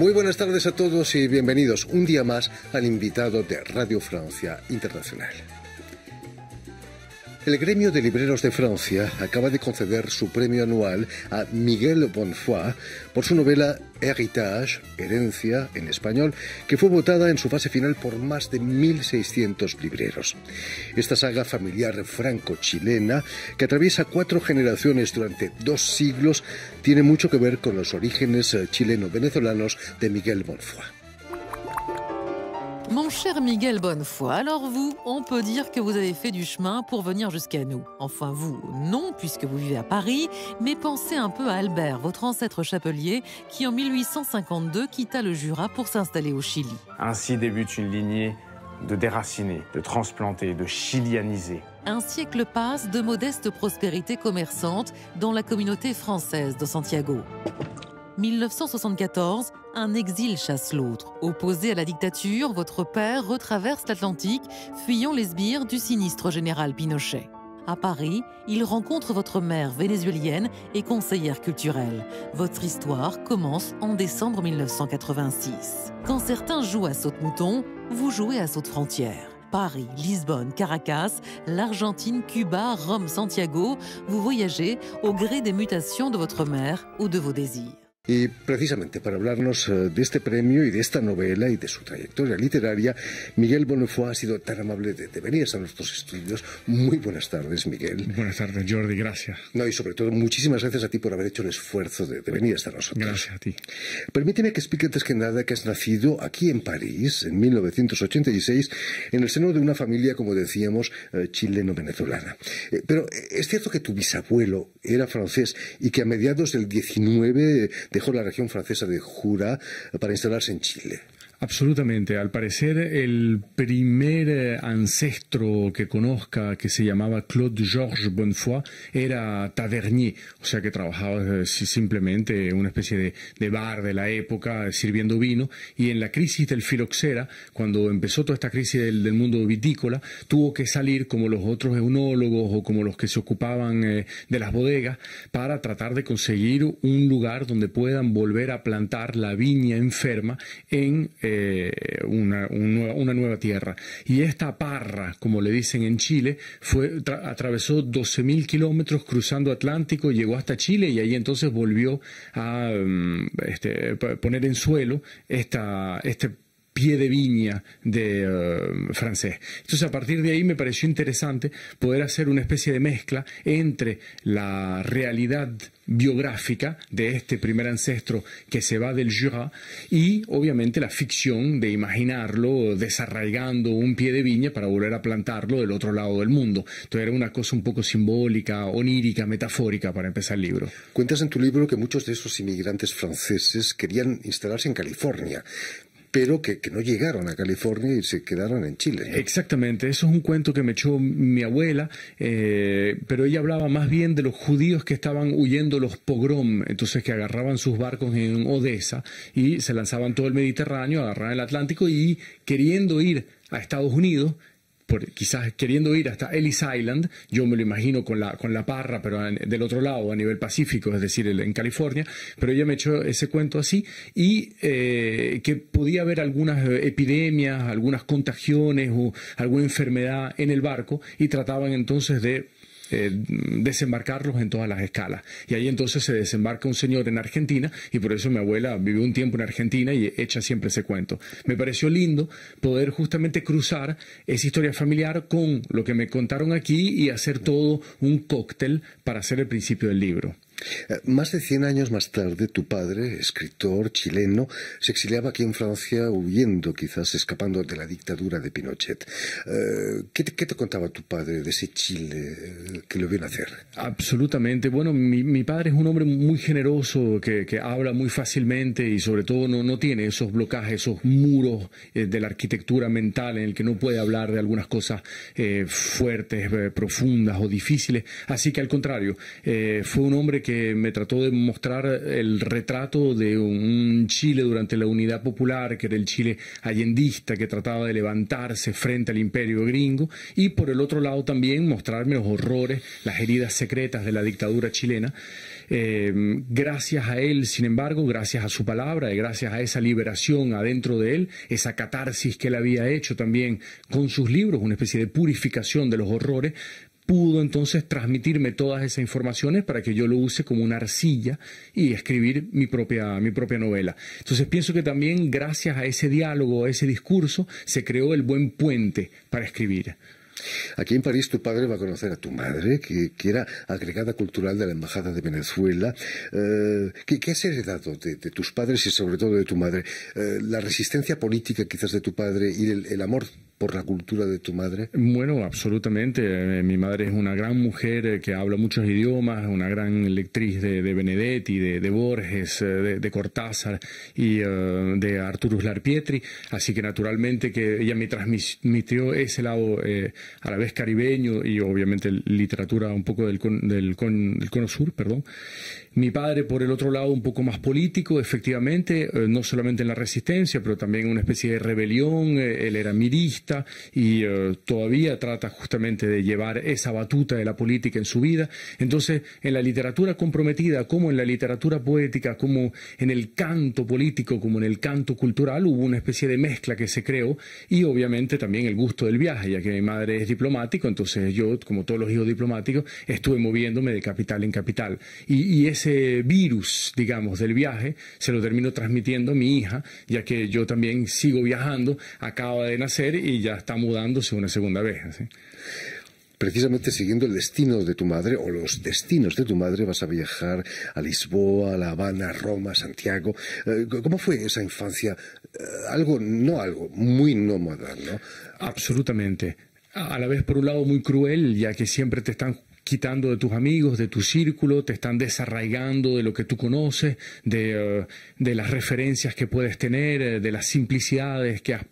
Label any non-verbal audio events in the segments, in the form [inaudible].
Muy buenas tardes a todos y bienvenidos un día más al invitado de Radio Francia Internacional. El gremio de libreros de Francia acaba de conceder su premio anual a Miguel Bonfoy por su novela Heritage, Herencia en español, que fue votada en su fase final por más de 1.600 libreros. Esta saga familiar franco-chilena, que atraviesa cuatro generaciones durante dos siglos, tiene mucho que ver con los orígenes eh, chileno-venezolanos de Miguel Bonfoy. Mon cher Miguel Bonnefoy, alors vous, on peut dire que vous avez fait du chemin pour venir jusqu'à nous. Enfin vous, non, puisque vous vivez à Paris, mais pensez un peu à Albert, votre ancêtre chapelier, qui en 1852 quitta le Jura pour s'installer au Chili. Ainsi débute une lignée de déracinés, de transplantés, de chilianisés. Un siècle passe de modeste prospérité commerçante dans la communauté française de Santiago. 1974, un exil chasse l'autre. Opposé à la dictature, votre père retraverse l'Atlantique, fuyant les sbires du sinistre général Pinochet. À Paris, il rencontre votre mère vénézuélienne et conseillère culturelle. Votre histoire commence en décembre 1986. Quand certains jouent à de mouton vous jouez à de frontière Paris, Lisbonne, Caracas, l'Argentine, Cuba, Rome, Santiago, vous voyagez au gré des mutations de votre mère ou de vos désirs. Y precisamente para hablarnos eh, de este premio y de esta novela y de su trayectoria literaria, Miguel Bonnefoy ha sido tan amable de, venir a nuestros estudios. Muy buenas tardes, Miguel. Buenas tardes, Jordi, gracias. No, y sobre todo, muchísimas gracias a ti por haber hecho el esfuerzo de, de venir hasta nosotros. Gracias a ti. Permíteme que explique antes que nada que has nacido aquí en París, en 1986, en el seno de una familia, como decíamos, eh, chileno-venezolana. Eh, pero es cierto que tu bisabuelo era francés y que a mediados del 19 dejó la región francesa de Jura para instalarse en Chile. Absolutamente. Al parecer, el primer eh, ancestro que conozca, que se llamaba Claude Georges Bonnefoy, era tavernier, o sea que trabajaba eh, simplemente una especie de, bar de la época, eh, sirviendo vino, y en la crisis del filoxera, cuando empezó toda esta crisis del, del mundo vitícola, tuvo que salir como los otros eunólogos o como los que se ocupaban de las bodegas para tratar de conseguir un lugar donde puedan volver a plantar la viña enferma en... Eh, una, nueva tierra. Y esta parra, como le dicen en Chile, fue, atravesó 12.000 kilómetros cruzando Atlántico, llegó hasta Chile y ahí entonces volvió a mm, este, poner en suelo esta, este pie de viña de eh, francés. Entonces, a partir de ahí me pareció interesante poder hacer una especie de mezcla entre la realidad biográfica de este primer ancestro que se va del Jura y obviamente la ficción de imaginarlo desarraigando un pie de viña para volver a plantarlo del otro lado del mundo. Entonces era una cosa un poco simbólica, onírica, metafórica para empezar el libro. Cuentas en tu libro que muchos de esos inmigrantes franceses querían instalarse en California, pero que, no llegaron a California y se quedaron en Chile. Exactamente, eso es un cuento que me echó mi abuela, eh, pero ella hablaba más bien de los judíos que estaban huyendo los pogrom, entonces que agarraban sus barcos en Odessa y se lanzaban todo el Mediterráneo, agarraban el Atlántico y queriendo ir a Estados Unidos, por, quizás queriendo ir hasta Ellis Island, yo me lo imagino con la, con la parra, pero del otro lado, a nivel pacífico, es decir, en California, pero ella me echó ese cuento así, y eh, que podía haber algunas eh, epidemias, algunas contagiones o alguna enfermedad en el barco, y trataban entonces de eh, desembarcarlos en todas las escalas. Y ahí entonces se desembarca un señor en Argentina y por eso mi abuela vivió un tiempo en Argentina y echa siempre ese cuento. Me pareció lindo poder justamente cruzar esa historia familiar con lo que me contaron aquí y hacer todo un cóctel para hacer el principio del libro. Eh, más de 100 años más tarde, tu padre, escritor chileno, se exiliaba aquí en Francia huyendo, quizás escapando de la dictadura de Pinochet. Eh, ¿Qué te, contaba tu padre de ese Chile eh, que lo vio nacer? Absolutamente. Bueno, mi, padre es un hombre muy generoso, que, habla muy fácilmente y sobre todo no, no tiene esos blocajes, esos muros de la arquitectura mental en el que no puede hablar de algunas cosas fuertes, profundas o difíciles. Así que al contrario, fue un hombre que que me trató de mostrar el retrato de un Chile durante la Unidad Popular, que era el Chile allendista que trataba de levantarse frente al imperio gringo, y por el otro lado también mostrarme los horrores, las heridas secretas de la dictadura chilena. Eh, gracias a él, sin embargo, gracias a su palabra y gracias a esa liberación adentro de él, esa catarsis que él había hecho también con sus libros, una especie de purificación de los horrores, pudo entonces transmitirme todas esas informaciones para que yo lo use como una arcilla y escribir mi propia, novela. Entonces pienso que también gracias a ese diálogo, a ese discurso, se creó el buen puente para escribir. Aquí en París tu padre va a conocer a tu madre, que, era agregada cultural de la Embajada de Venezuela. Eh, ¿qué, has heredado de, tus padres y sobre todo de tu madre? Eh, ¿La resistencia política quizás de tu padre y el, el amor por la cultura de tu madre? Bueno, absolutamente. Eh, mi madre es una gran mujer eh, que habla muchos idiomas, una gran lectriz de, Benedetti, de, Borges, eh, de, Cortázar y de Arturo Larpietri. Así que naturalmente que ella me transmitió ese lado a la vez caribeño y obviamente literatura un poco del, del, cono sur, perdón. Mi padre, por el otro lado, un poco más político, efectivamente, no solamente en la resistencia, pero también una especie de rebelión. él era mirista y eh, todavía trata justamente de llevar esa batuta de la política en su vida. Entonces, en la literatura comprometida, como en la literatura poética, como en el canto político, como en el canto cultural, hubo una especie de mezcla que se creó y obviamente también el gusto del viaje, ya que mi madre es diplomático, entonces yo, como todos los hijos diplomáticos, estuve moviéndome de capital en capital. Y, y ese virus, digamos, del viaje, se lo termino transmitiendo a mi hija, ya que yo también sigo viajando, acaba de nacer y ya está mudándose una segunda vez. precisamente siguiendo el destino de tu madre o los destinos de tu madre, vas a viajar a Lisboa, a La Habana, Roma, Santiago. Eh, ¿Cómo fue esa infancia? Eh, algo, no algo, muy nómada, ¿no? Absolutamente. A la vez, por un lado, muy cruel, ya que siempre te están quitando de tus amigos, de tu círculo, te están desarraigando de lo que tú conoces, de, eh, las referencias que puedes tener, eh, de las simplicidades que has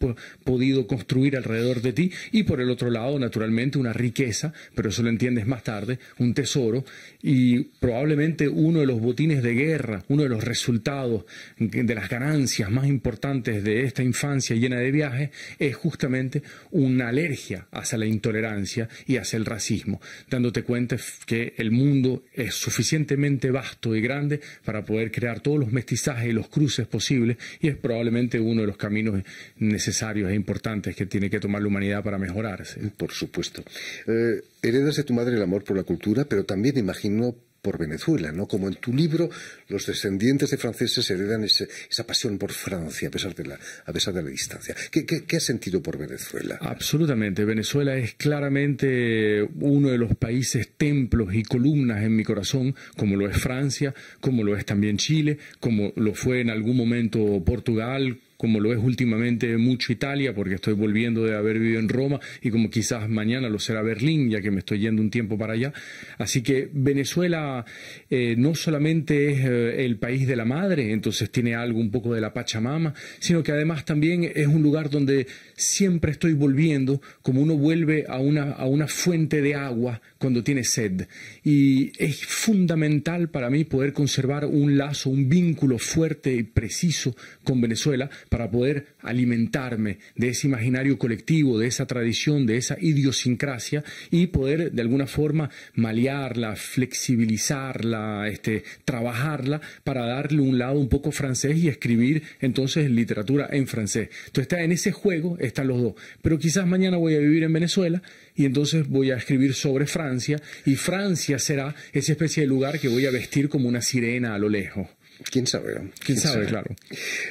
podido construir alrededor de ti y por el otro lado, naturalmente, una riqueza, pero eso lo entiendes más tarde, un tesoro y probablemente uno de los botines de guerra, uno de los resultados de las ganancias más importantes de esta infancia llena de viajes es justamente una alergia hacia la intolerancia y hacia el racismo, dándote cuenta que el mundo es suficientemente vasto y grande para poder crear todos los mestizajes y los cruces posibles y es probablemente uno de los caminos necesarios e importantes que tiene que tomar la humanidad para mejorarse. Por supuesto. Eh, heredas de tu madre el amor por la cultura, pero también imagino por Venezuela, ¿no? Como en tu libro, los descendientes de franceses heredan esa pasión por Francia a pesar de la, a pesar de la distancia. ¿Qué, qué has sentido por Venezuela? Absolutamente. Venezuela es claramente uno de los países templos y columnas en mi corazón, como lo es Francia, como lo es también Chile, como lo fue en algún momento Portugal, como lo es últimamente mucho Italia, porque estoy volviendo de haber vivido en Roma y como quizás mañana lo será Berlín, ya que me estoy yendo un tiempo para allá. Así que Venezuela eh, no solamente es eh, el país de la madre, entonces tiene algo un poco de la Pachamama, sino que además también es un lugar donde siempre estoy volviendo, como uno vuelve a una, a una fuente de agua, cuando tiene sed. Y es fundamental para mí poder conservar un lazo, un vínculo fuerte y preciso con Venezuela para poder alimentarme de ese imaginario colectivo, de esa tradición, de esa idiosincrasia y poder de alguna forma malearla, flexibilizarla, este, trabajarla para darle un lado un poco francés y escribir entonces literatura en francés. Entonces está en ese juego, están los dos. Pero quizás mañana voy a vivir en Venezuela y entonces voy a escribir sobre Francia y Francia será esa especie de lugar que voy a vestir como una sirena a lo lejos. ¿Quién sabe? ¿Quién, sabe, claro.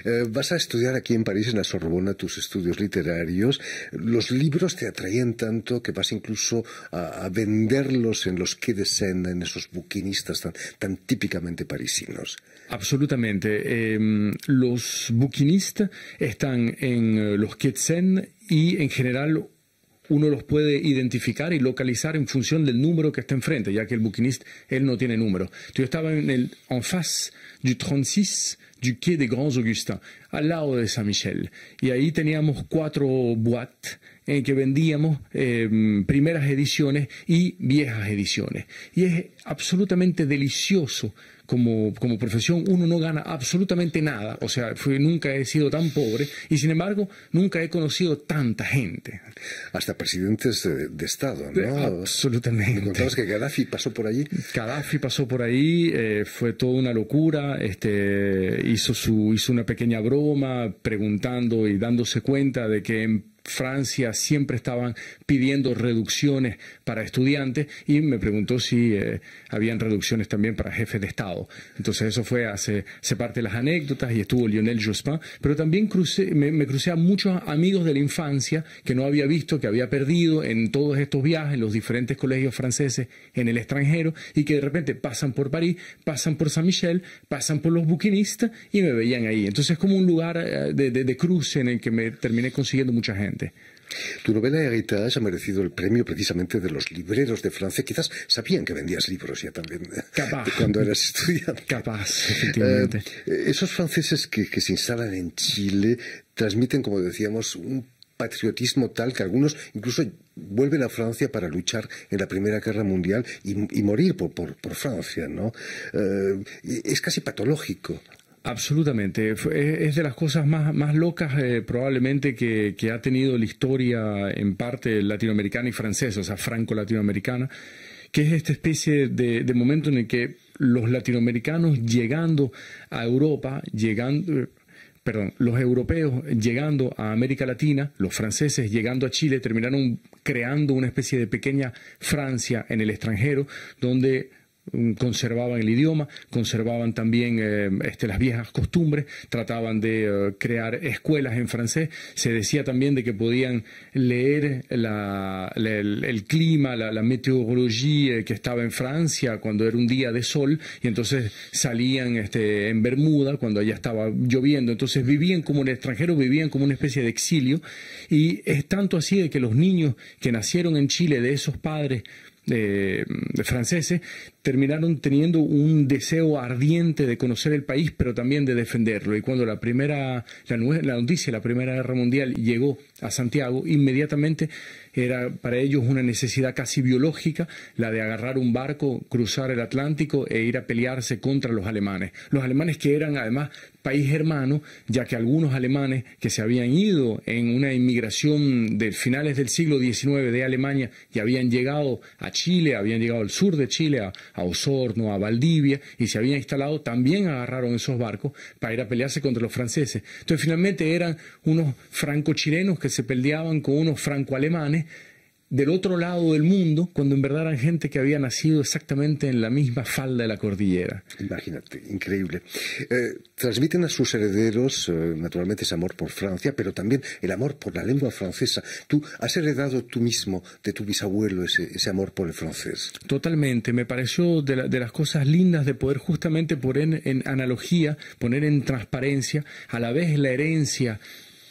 Eh, vas a estudiar aquí en París, en la Sorbona, tus estudios literarios. Los libros te atraían tanto que vas incluso a, venderlos en los que en esos buquinistas tan, típicamente parisinos. Absolutamente. Em, los buquinistas están en eh, los que y en general uno los puede identificar y localizar en función del número que está enfrente, ya que el buquinista él no tiene número. yo estaba en, el, en face du 36 du Quai des Grands Augustins, al lado de Saint Michel. Y ahí teníamos cuatro boîtes en que vendíamos em, primeras ediciones y viejas ediciones. Y es absolutamente delicioso como, como, profesión uno no gana absolutamente nada. O sea, nunca he sido tan pobre y sin embargo nunca he conocido tanta gente. Hasta presidentes de, Estado, ¿no? Eh, absolutamente. Contabas que Gaddafi pasó por allí. Gaddafi pasó por ahí, eh, fue toda una locura. Este, hizo, su, hizo una pequeña broma preguntando y dándose cuenta de que Francia siempre estaban pidiendo reducciones para estudiantes y me preguntó si eh, habían reducciones también para jefes de Estado. Entonces eso fue hace, parte las anécdotas y estuvo Lionel Jospin, pero también crucé, me, crucé a muchos amigos de la infancia que no había visto, que había perdido en todos estos viajes, en los diferentes colegios franceses en el extranjero y que de repente pasan por París, pasan por saint Michel, pasan por los buquinistas y me veían ahí. Entonces es como un lugar eh, de, de cruce en el que me terminé consiguiendo mucha gente. Tu novela de Héritage ha merecido el premio precisamente de los libreros de Francia. Quizás sabían que vendías libros ya también Capaz. [laughs] cuando eras estudiante. Capaz, eh, eh, esos franceses que, se instalan en Chile transmiten, como decíamos, un patriotismo tal que algunos incluso vuelven a Francia para luchar en la Primera Guerra Mundial y, morir por, Francia, ¿no? Eh, es casi patológico. Absolutamente. Eh, es de las cosas más, más locas eh, probablemente que, que, ha tenido la historia en parte latinoamericana y francesa, o sea, franco-latinoamericana, que es esta especie de, de, momento en el que los latinoamericanos llegando a Europa, llegando, perdón, los europeos llegando a América Latina, los franceses llegando a Chile, terminaron creando una especie de pequeña Francia en el extranjero, donde Mm, conservaban el idioma, conservaban también eh, este, las viejas costumbres, trataban de eh, crear escuelas en francés, se decía también de que podían leer el, clima, la, meteorología eh, que estaba en Francia cuando era un día de sol, y entonces salían este, en Bermuda cuando allá estaba lloviendo, entonces vivían como un extranjero, vivían como una especie de exilio, y es tanto así de que los niños que nacieron en Chile de esos padres eh, franceses terminaron teniendo un deseo ardiente de conocer el país, pero también de defenderlo. Y cuando la primera, la noticia de la Primera Guerra Mundial llegó a Santiago, inmediatamente era para ellos una necesidad casi biológica la de agarrar un barco, cruzar el Atlántico e ir a pelearse contra los alemanes. Los alemanes que eran además país hermano, ya que algunos alemanes que se habían ido en una inmigración de finales del siglo XIX de Alemania y habían llegado a Chile, habían llegado al sur de Chile, a, Osorno, a Valdivia, y se habían instalado, también agarraron esos barcos para ir a pelearse contra los franceses. Entonces finalmente eran unos franco-chilenos que se peleaban con unos franco-alemanes del otro lado del mundo, cuando en verdad eran gente que había nacido exactamente en la misma falda de la cordillera. Imagínate, increíble. Eh, transmiten a sus herederos, eh, naturalmente, ese amor por Francia, pero también el amor por la lengua francesa. Tú has heredado tú mismo de tu bisabuelo ese, amor por el francés. Totalmente, me pareció de las cosas lindas de poder justamente poner en analogía, poner en transparencia, a la vez la herencia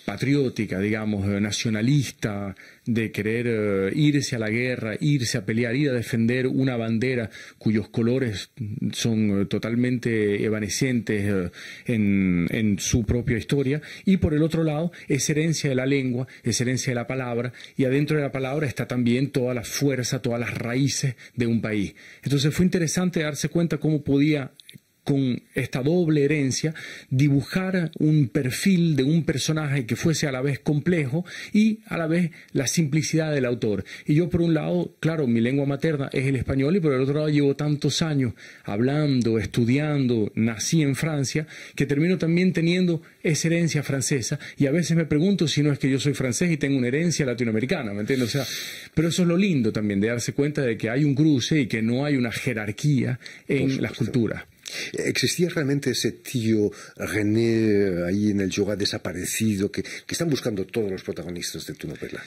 patriótica, digamos, eh, nacionalista, de querer eh, irse a la guerra, irse a pelear, ir a defender una bandera cuyos colores son eh, totalmente evanescentes en, en su propia historia. Y por el otro lado, es herencia de la lengua, es herencia de la palabra, y adentro de la palabra está también toda la fuerza, todas las raíces de un país. Entonces fue interesante darse cuenta cómo podía con esta doble herencia, dibujar un perfil de un personaje que fuese a la vez complejo y a la vez la simplicidad del autor. Y yo por un lado, claro, mi lengua materna es el español y por el otro lado llevo tantos años hablando, estudiando, nací en Francia, que termino también teniendo esa herencia francesa y a veces me pregunto si no es que yo soy francés y tengo una herencia latinoamericana, ¿me entiendes? O sea, pero eso es lo lindo también de darse cuenta de que hay un cruce y que no hay una jerarquía en las culturas. ¿Existía realmente ese tío René eh, ahí en el yoga desaparecido que, están buscando todos los protagonistas de tu novela?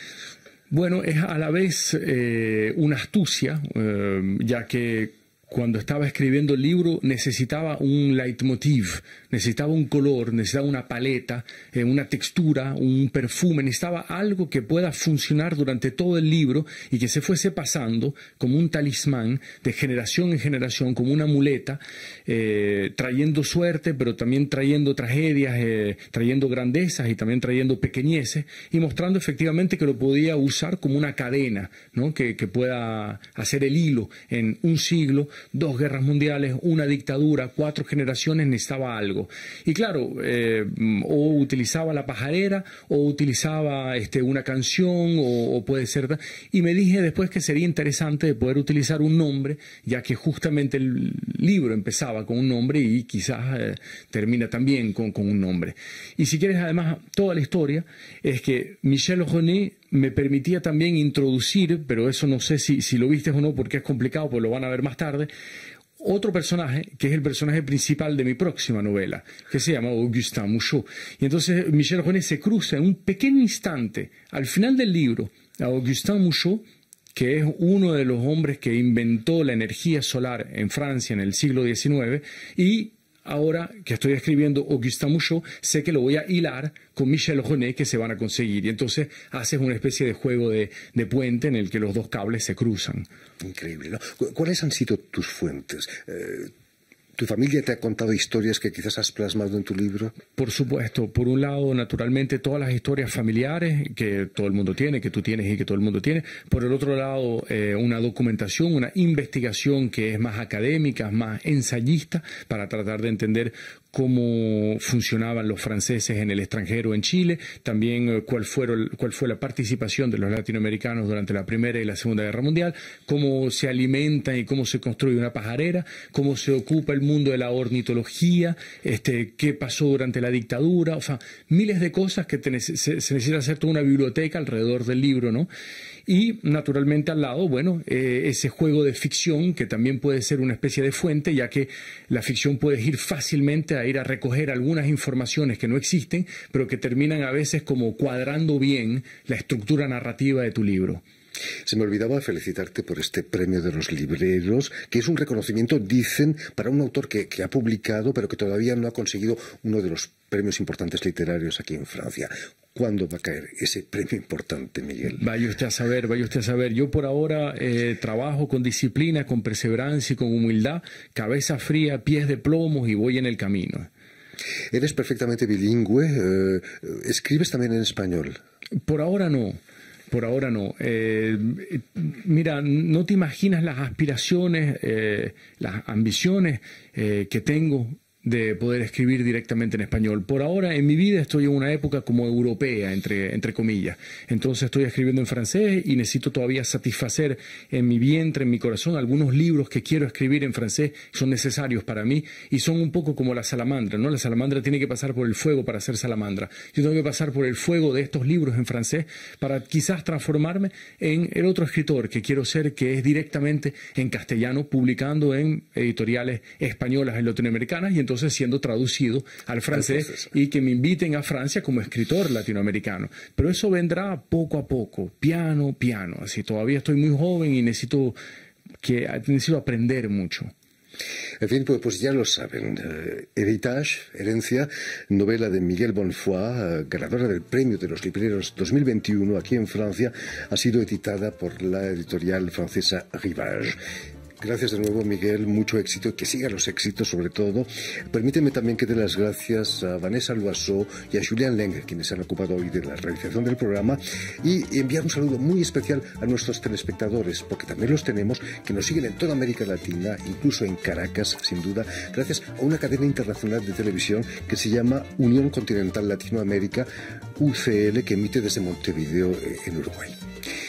Bueno, es a la vez eh, una astucia, eh, ya que cuando estaba escribiendo el libro necesitaba un leitmotiv, necesitaba un color, necesitaba una paleta, eh, una textura, un perfume, necesitaba algo que pueda funcionar durante todo el libro y que se fuese pasando como un talismán de generación en generación, como una muleta, eh, trayendo suerte, pero también trayendo tragedias, eh, trayendo grandezas y también trayendo pequeñeces y mostrando efectivamente que lo podía usar como una cadena, que pueda hacer el hilo en un siglo dos guerras mundiales, una dictadura, cuatro generaciones, necesitaba algo. Y claro, eh, o utilizaba la pajarera, o utilizaba este, una canción, o, puede ser... Y me dije después que sería interesante poder utilizar un nombre, ya que justamente el libro empezaba con un nombre y quizás eh, termina también con, con un nombre. Y si quieres además toda la historia, es que Michel René me permitía también introducir, pero eso no sé si, lo viste o no, porque es complicado, pues lo van a ver más tarde, otro personaje que es el personaje principal de mi próxima novela, que se llama Augustin Mouchot. Y entonces Michel René se cruza en un pequeño instante, al final del libro, a Augustin Mouchot, que es uno de los hombres que inventó la energía solar en Francia en el siglo XIX, y ahora que estoy escribiendo Augustin sé que lo voy a hilar con Michel René que se van a conseguir. Y entonces haces una especie de juego de, puente en el que los dos cables se cruzan. Increíble. ¿Cuáles han sido tus fuentes? Eh, ¿Tu familia te ha contado historias que quizás has plasmado en tu libro? Por supuesto. Por un lado, naturalmente, todas las historias familiares que todo el mundo tiene, que tú tienes y que todo el mundo tiene. Por el otro lado, eh, una documentación, una investigación que es más académica, más ensayista, para tratar de entender cómo funcionaban los franceses en el extranjero en Chile, también eh, cuál, cuál fue la participación de los latinoamericanos durante la Primera y la Segunda Guerra Mundial, cómo se alimentan y cómo se construye una pajarera, cómo se ocupa el mundo de la ornitología, este, qué pasó durante la dictadura, o sea, miles de cosas que se, necesita hacer toda una biblioteca alrededor del libro, ¿no? Y naturalmente al lado, bueno, eh, ese juego de ficción que también puede ser una especie de fuente, ya que la ficción puede ir fácilmente a ir a recoger algunas informaciones que no existen, pero que terminan a veces como cuadrando bien la estructura narrativa de tu libro. Se me olvidaba felicitarte por este premio de los libreros, que es un reconocimiento, dicen, para un autor que, ha publicado, pero que todavía no ha conseguido uno de los premios importantes literarios aquí en Francia. ¿Cuándo va a caer ese premio importante, Miguel? Vaya usted a saber, vaya usted a saber. Yo por ahora eh, trabajo con disciplina, con perseverancia y con humildad, cabeza fría, pies de plomo y voy en el camino. Eres perfectamente bilingüe. Eh, ¿Escribes también en español? Por ahora no. Por ahora no. Eh, mira, no te imaginas las aspiraciones, eh, las ambiciones eh, que tengo de poder escribir directamente en español. Por ahora, en mi vida estoy en una época como europea, entre, entre comillas. Entonces estoy escribiendo en francés y necesito todavía satisfacer en mi vientre, en mi corazón, algunos libros que quiero escribir en francés, son necesarios para mí y son un poco como la salamandra, ¿no? La salamandra tiene que pasar por el fuego para ser salamandra. Yo tengo que pasar por el fuego de estos libros en francés para quizás transformarme en el otro escritor que quiero ser, que es directamente en castellano, publicando en editoriales españolas y latinoamericanas entonces siendo traducido al francés, y que me inviten a Francia como escritor latinoamericano. Pero eso vendrá poco a poco, piano, piano. Así todavía estoy muy joven y necesito, que, necesito aprender mucho. En fin, pues, pues ya lo saben. Eh, Herencia, novela de Miguel Bonfoy, eh, ganadora del Premio de los Libreros 2021 aquí en Francia, ha sido editada por la editorial francesa Rivage. Gracias de nuevo, Miguel. Mucho éxito. Que sigan los éxitos, sobre todo. Permíteme también que dé las gracias a Vanessa Luasó y a Julian Leng, quienes se han ocupado hoy de la realización del programa. Y enviar un saludo muy especial a nuestros telespectadores, porque también los tenemos, que nos siguen en toda América Latina, incluso en Caracas, sin duda, gracias a una cadena internacional de televisión que se llama Unión Continental Latinoamérica, UCL, que emite desde Montevideo, eh, en Uruguay.